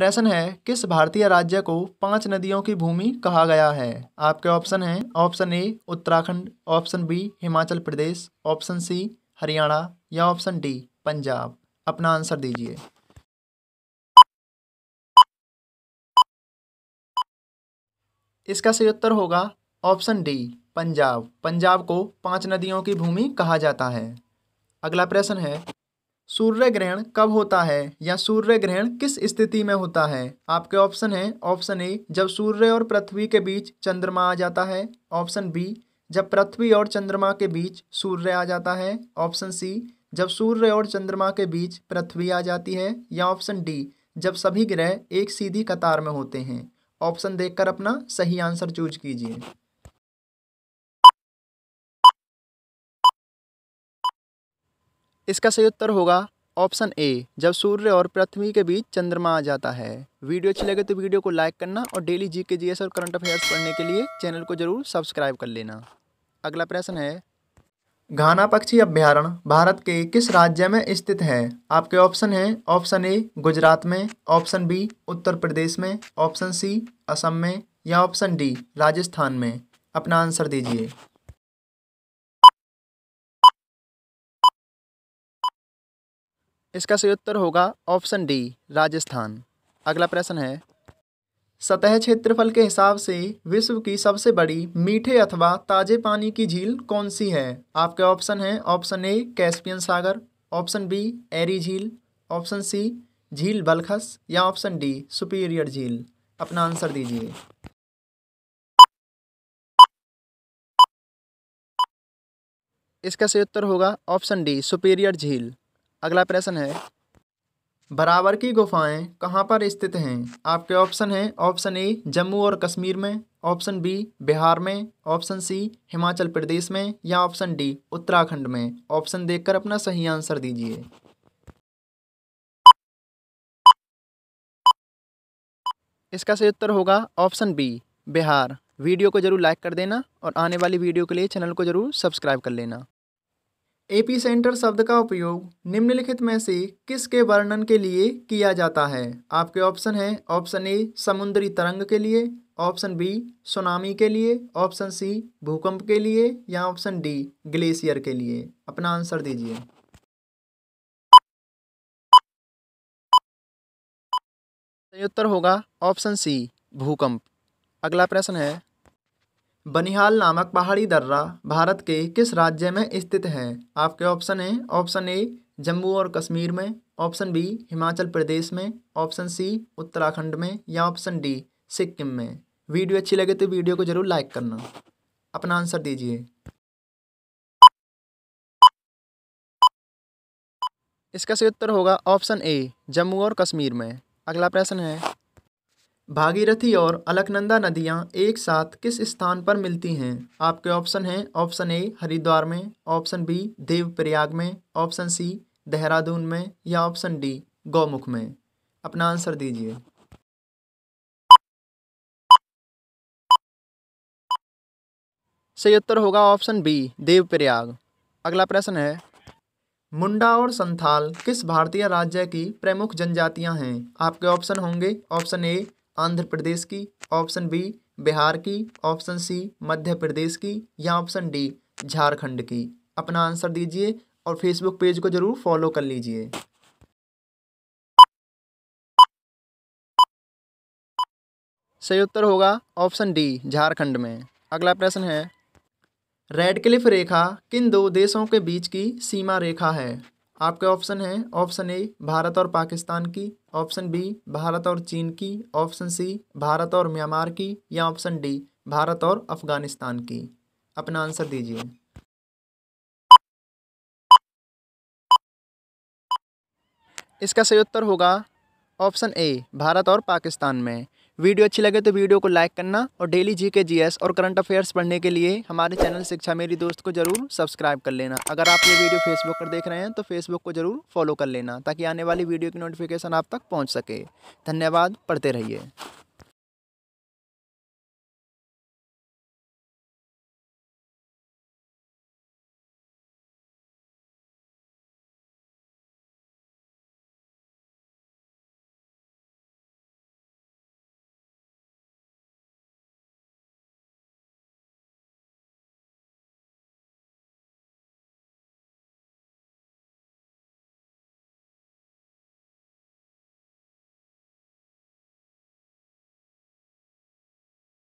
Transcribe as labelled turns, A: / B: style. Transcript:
A: प्रश्न है किस भारतीय राज्य को पांच नदियों की भूमि कहा गया है आपके ऑप्शन हैं option A Uttarakhand option B Himachal Pradesh option C Haryana या ऑप्शन डी पंजाब अपना आंसर दीजिए
B: इसका सही उत्तर होगा
A: ऑप्शन डी पंजाब पंजाब को पांच नदियों की भूमि कहा जाता है अगला प्रश्न है सूर्य ग्रहण कब होता है या सूर्य ग्रहण किस स्थिति में होता है आपके ऑप्शन है ऑप्शन ए जब सूर्य और पृथ्वी के बीच चंद्रमा आ जाता है ऑप्शन बी जब पृथ्वी और चंद्रमा के बीच सूर्य आ जाता है ऑप्शन सी जब सूर्य और चंद्रमा के बीच पृथ्वी आ जाती है या ऑप्शन डी जब सभी ग्रह एक सीधी कतार में होते हैं ऑप्शन देखकर अपना सही आंसर चूज कीजिए इसका सही उत्तर होगा ऑप्शन ए जब सूर्य और पृथ्वी के बीच चंद्रमा आ जाता है वीडियो अच्छी लगे तो वीडियो को लाइक करना और डेली जी के जी और करंट अफेयर्स पढ़ने के लिए चैनल को जरूर सब्सक्राइब कर लेना अगला प्रश्न है घाना पक्षी अभ्यारण भारत के किस राज्य में स्थित है आपके ऑप्शन है ऑप्शन ए गुजरात में ऑप्शन बी उत्तर प्रदेश में ऑप्शन सी असम में या ऑप्शन डी राजस्थान में अपना आंसर दीजिए इसका सही उत्तर होगा ऑप्शन डी राजस्थान अगला प्रश्न है सतह क्षेत्रफल के हिसाब से विश्व की सबसे बड़ी मीठे अथवा ताजे पानी की झील कौन सी है आपके ऑप्शन हैं ऑप्शन ए कैस्पियन सागर ऑप्शन बी एरी झील ऑप्शन सी झील बलखस या ऑप्शन डी सुपीरियर झील अपना आंसर दीजिए इसका सही उत्तर होगा ऑप्शन डी सुपीरियर झील अगला प्रश्न है बराबर की गुफाएं कहाँ पर स्थित हैं आपके ऑप्शन हैं ऑप्शन ए जम्मू और कश्मीर में ऑप्शन बी बिहार में ऑप्शन सी हिमाचल प्रदेश में या ऑप्शन डी उत्तराखंड में ऑप्शन देखकर अपना सही आंसर दीजिए इसका सही उत्तर होगा ऑप्शन बी बिहार वीडियो को ज़रूर लाइक कर देना और आने वाली वीडियो के लिए चैनल को ज़रूर सब्सक्राइब कर लेना एपी सेंटर शब्द का उपयोग निम्नलिखित में से किसके वर्णन के लिए किया जाता है आपके ऑप्शन है ऑप्शन ए समुद्री तरंग के लिए ऑप्शन बी सुनामी के लिए ऑप्शन सी भूकंप के लिए या ऑप्शन डी ग्लेशियर के लिए अपना आंसर दीजिए सही उत्तर होगा ऑप्शन सी भूकंप अगला प्रश्न है बनिहाल नामक पहाड़ी दर्रा भारत के किस राज्य में स्थित है आपके ऑप्शन हैं ऑप्शन ए जम्मू और कश्मीर में ऑप्शन बी हिमाचल प्रदेश में ऑप्शन सी उत्तराखंड में या ऑप्शन डी सिक्किम में वीडियो अच्छी लगे तो वीडियो को ज़रूर लाइक करना अपना आंसर दीजिए इसका सही उत्तर होगा ऑप्शन ए जम्मू और कश्मीर में अगला प्रश्न है भागीरथी और अलकनंदा नदियाँ एक साथ किस स्थान पर मिलती हैं आपके ऑप्शन हैं ऑप्शन ए हरिद्वार में ऑप्शन बी देवप्रयाग में ऑप्शन सी देहरादून में या ऑप्शन डी गौमुख में अपना आंसर दीजिए सही उत्तर होगा ऑप्शन बी देवप्रयाग अगला प्रश्न है मुंडा और संथाल किस भारतीय राज्य की प्रमुख जनजातियां हैं आपके ऑप्शन होंगे ऑप्शन ए आंध्र प्रदेश की ऑप्शन बी बिहार की ऑप्शन सी मध्य प्रदेश की या ऑप्शन डी झारखंड की अपना आंसर दीजिए और फेसबुक पेज को ज़रूर फॉलो कर लीजिए सही उत्तर होगा ऑप्शन डी झारखंड में अगला प्रश्न है रेड क्लिफ रेखा किन दो देशों के बीच की सीमा रेखा है आपके ऑप्शन हैं ऑप्शन ए भारत और पाकिस्तान की ऑप्शन बी भारत और चीन की ऑप्शन सी भारत और म्यांमार की या ऑप्शन डी भारत और अफगानिस्तान की अपना आंसर दीजिए इसका सही उत्तर होगा ऑप्शन ए भारत और पाकिस्तान में वीडियो अच्छी लगे तो वीडियो को लाइक करना और daily G K G S और करंट अफेयर्स पढ़ने के लिए हमारे चैनल शिक्षा मेरी दोस्त को जरूर सब्सक्राइब कर लेना अगर आप ये वीडियो फेसबुक पर देख रहे हैं तो फेसबुक को जरूर फॉलो कर लेना ताकि आने वाली वीडियो की नोटिफिकेशन आप तक पहुँच सके धन्यवाद पढ़ते रहिए